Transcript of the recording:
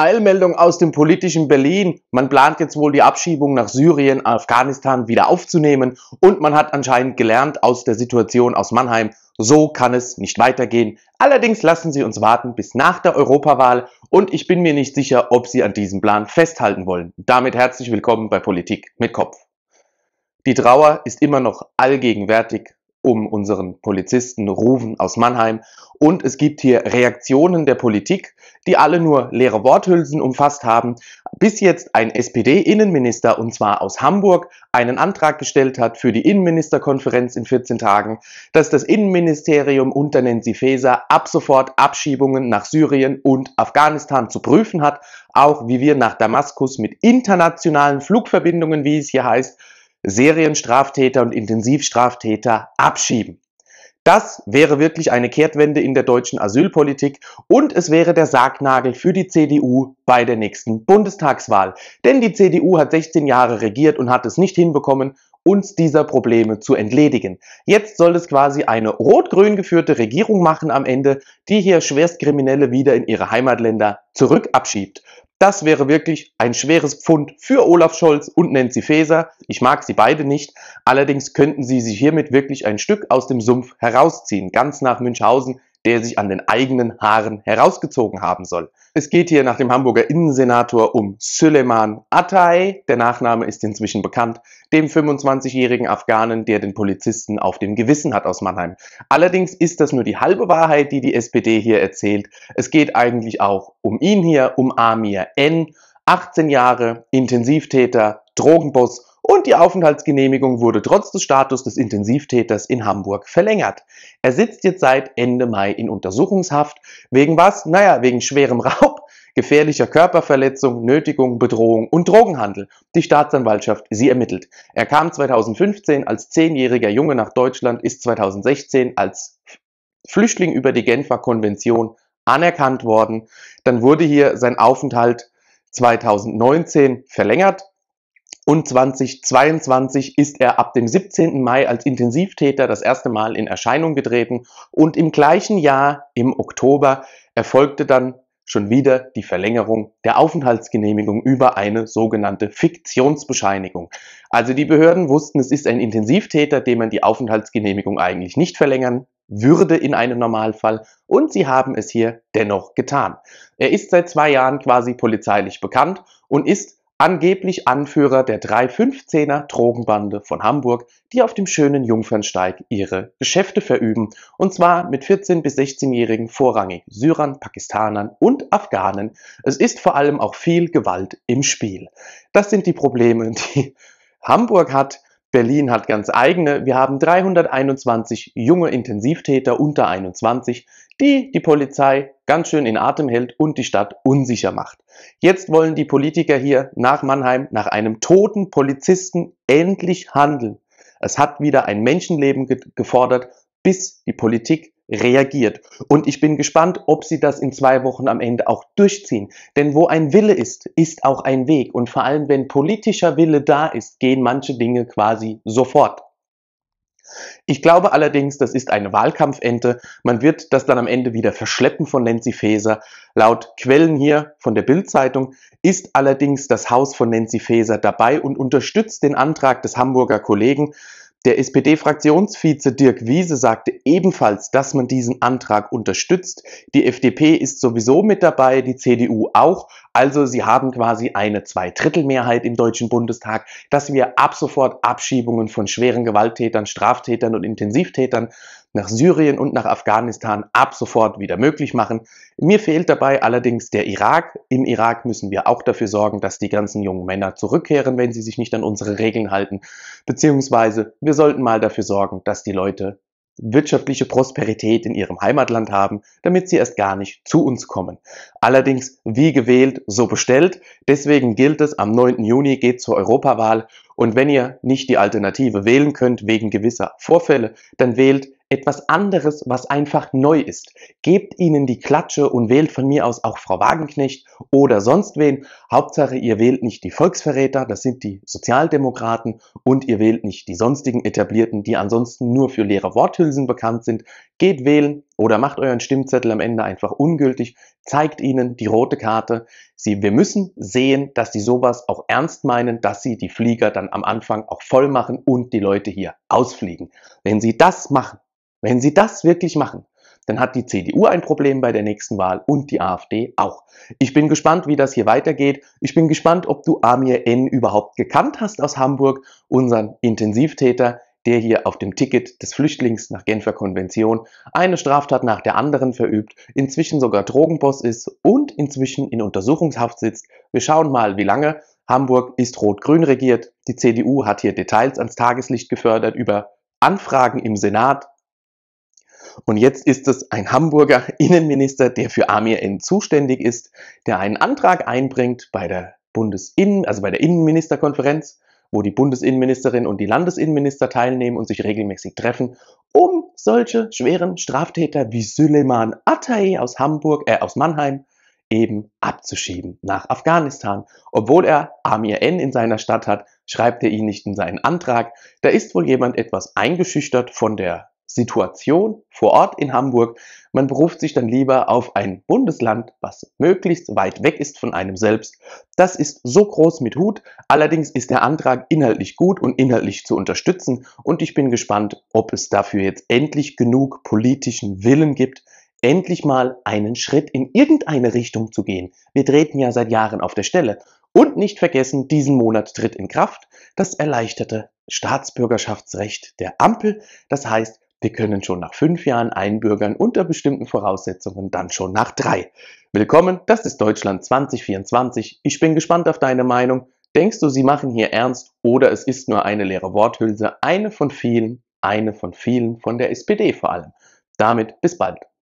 Eilmeldung aus dem politischen Berlin. Man plant jetzt wohl die Abschiebung nach Syrien, Afghanistan wieder aufzunehmen und man hat anscheinend gelernt aus der Situation aus Mannheim, so kann es nicht weitergehen. Allerdings lassen Sie uns warten bis nach der Europawahl und ich bin mir nicht sicher, ob Sie an diesem Plan festhalten wollen. Damit herzlich willkommen bei Politik mit Kopf. Die Trauer ist immer noch allgegenwärtig um unseren Polizisten Rufen aus Mannheim. Und es gibt hier Reaktionen der Politik, die alle nur leere Worthülsen umfasst haben, bis jetzt ein SPD-Innenminister, und zwar aus Hamburg, einen Antrag gestellt hat für die Innenministerkonferenz in 14 Tagen, dass das Innenministerium unter Nancy Faeser ab sofort Abschiebungen nach Syrien und Afghanistan zu prüfen hat, auch wie wir nach Damaskus mit internationalen Flugverbindungen, wie es hier heißt, Serienstraftäter und Intensivstraftäter abschieben. Das wäre wirklich eine Kehrtwende in der deutschen Asylpolitik und es wäre der Sargnagel für die CDU bei der nächsten Bundestagswahl. Denn die CDU hat 16 Jahre regiert und hat es nicht hinbekommen, uns dieser Probleme zu entledigen. Jetzt soll es quasi eine rot-grün geführte Regierung machen am Ende, die hier Schwerstkriminelle wieder in ihre Heimatländer zurück abschiebt. Das wäre wirklich ein schweres Pfund für Olaf Scholz und Nancy Faeser. Ich mag sie beide nicht. Allerdings könnten sie sich hiermit wirklich ein Stück aus dem Sumpf herausziehen. Ganz nach Münchhausen der sich an den eigenen Haaren herausgezogen haben soll. Es geht hier nach dem Hamburger Innensenator um Süleyman Atay, der Nachname ist inzwischen bekannt, dem 25-jährigen Afghanen, der den Polizisten auf dem Gewissen hat aus Mannheim. Allerdings ist das nur die halbe Wahrheit, die die SPD hier erzählt. Es geht eigentlich auch um ihn hier, um Amir N., 18 Jahre, Intensivtäter, Drogenboss und die Aufenthaltsgenehmigung wurde trotz des Status des Intensivtäters in Hamburg verlängert. Er sitzt jetzt seit Ende Mai in Untersuchungshaft. Wegen was? Naja, wegen schwerem Raub, gefährlicher Körperverletzung, Nötigung, Bedrohung und Drogenhandel. Die Staatsanwaltschaft, sie ermittelt. Er kam 2015 als zehnjähriger Junge nach Deutschland, ist 2016 als Flüchtling über die Genfer Konvention anerkannt worden. Dann wurde hier sein Aufenthalt 2019 verlängert und 2022 ist er ab dem 17. Mai als Intensivtäter das erste Mal in Erscheinung getreten und im gleichen Jahr, im Oktober, erfolgte dann schon wieder die Verlängerung der Aufenthaltsgenehmigung über eine sogenannte Fiktionsbescheinigung. Also die Behörden wussten, es ist ein Intensivtäter, dem man die Aufenthaltsgenehmigung eigentlich nicht verlängern würde in einem Normalfall und sie haben es hier dennoch getan. Er ist seit zwei Jahren quasi polizeilich bekannt und ist angeblich Anführer der 315er Drogenbande von Hamburg, die auf dem schönen Jungfernsteig ihre Geschäfte verüben, und zwar mit 14- bis 16-Jährigen vorrangig Syrern, Pakistanern und Afghanen. Es ist vor allem auch viel Gewalt im Spiel. Das sind die Probleme, die Hamburg hat. Berlin hat ganz eigene. Wir haben 321 junge Intensivtäter unter 21, die die Polizei ganz schön in Atem hält und die Stadt unsicher macht. Jetzt wollen die Politiker hier nach Mannheim nach einem toten Polizisten endlich handeln. Es hat wieder ein Menschenleben ge gefordert, bis die Politik reagiert. Und ich bin gespannt, ob sie das in zwei Wochen am Ende auch durchziehen. Denn wo ein Wille ist, ist auch ein Weg. Und vor allem, wenn politischer Wille da ist, gehen manche Dinge quasi sofort. Ich glaube allerdings, das ist eine Wahlkampfente. Man wird das dann am Ende wieder verschleppen von Nancy Faeser. Laut Quellen hier von der Bild-Zeitung ist allerdings das Haus von Nancy Faeser dabei und unterstützt den Antrag des Hamburger Kollegen, der SPD-Fraktionsvize Dirk Wiese sagte ebenfalls, dass man diesen Antrag unterstützt. Die FDP ist sowieso mit dabei, die CDU auch. Also sie haben quasi eine Zweidrittelmehrheit im Deutschen Bundestag, dass wir ab sofort Abschiebungen von schweren Gewalttätern, Straftätern und Intensivtätern nach Syrien und nach Afghanistan ab sofort wieder möglich machen. Mir fehlt dabei allerdings der Irak. Im Irak müssen wir auch dafür sorgen, dass die ganzen jungen Männer zurückkehren, wenn sie sich nicht an unsere Regeln halten. Beziehungsweise wir sollten mal dafür sorgen, dass die Leute wirtschaftliche Prosperität in ihrem Heimatland haben, damit sie erst gar nicht zu uns kommen. Allerdings, wie gewählt, so bestellt. Deswegen gilt es, am 9. Juni geht zur Europawahl und wenn ihr nicht die Alternative wählen könnt wegen gewisser Vorfälle, dann wählt etwas anderes, was einfach neu ist. Gebt ihnen die Klatsche und wählt von mir aus auch Frau Wagenknecht oder sonst wen. Hauptsache, ihr wählt nicht die Volksverräter, das sind die Sozialdemokraten, und ihr wählt nicht die sonstigen Etablierten, die ansonsten nur für leere Worthülsen bekannt sind. Geht wählen oder macht euren Stimmzettel am Ende einfach ungültig, zeigt ihnen die rote Karte. Sie, wir müssen sehen, dass sie sowas auch ernst meinen, dass sie die Flieger dann am Anfang auch voll machen und die Leute hier ausfliegen. Wenn sie das machen, wenn sie das wirklich machen, dann hat die CDU ein Problem bei der nächsten Wahl und die AfD auch. Ich bin gespannt, wie das hier weitergeht. Ich bin gespannt, ob du Amir N überhaupt gekannt hast aus Hamburg, unseren Intensivtäter, der hier auf dem Ticket des Flüchtlings nach Genfer Konvention eine Straftat nach der anderen verübt, inzwischen sogar Drogenboss ist und inzwischen in Untersuchungshaft sitzt. Wir schauen mal, wie lange. Hamburg ist rot-grün regiert. Die CDU hat hier Details ans Tageslicht gefördert über Anfragen im Senat, und jetzt ist es ein Hamburger Innenminister, der für Amir N zuständig ist, der einen Antrag einbringt bei der Bundesinnen, also bei der Innenministerkonferenz, wo die Bundesinnenministerin und die Landesinnenminister teilnehmen und sich regelmäßig treffen, um solche schweren Straftäter wie Süleyman Atay aus Hamburg, äh, aus Mannheim eben abzuschieben nach Afghanistan. Obwohl er Amir N in seiner Stadt hat, schreibt er ihn nicht in seinen Antrag. Da ist wohl jemand etwas eingeschüchtert von der Situation vor Ort in Hamburg. Man beruft sich dann lieber auf ein Bundesland, was möglichst weit weg ist von einem selbst. Das ist so groß mit Hut. Allerdings ist der Antrag inhaltlich gut und inhaltlich zu unterstützen. Und ich bin gespannt, ob es dafür jetzt endlich genug politischen Willen gibt, endlich mal einen Schritt in irgendeine Richtung zu gehen. Wir treten ja seit Jahren auf der Stelle. Und nicht vergessen, diesen Monat tritt in Kraft das erleichterte Staatsbürgerschaftsrecht der Ampel. Das heißt, wir können schon nach fünf Jahren einbürgern unter bestimmten Voraussetzungen, dann schon nach drei. Willkommen, das ist Deutschland 2024. Ich bin gespannt auf deine Meinung. Denkst du, sie machen hier ernst oder es ist nur eine leere Worthülse? Eine von vielen, eine von vielen, von der SPD vor allem. Damit bis bald.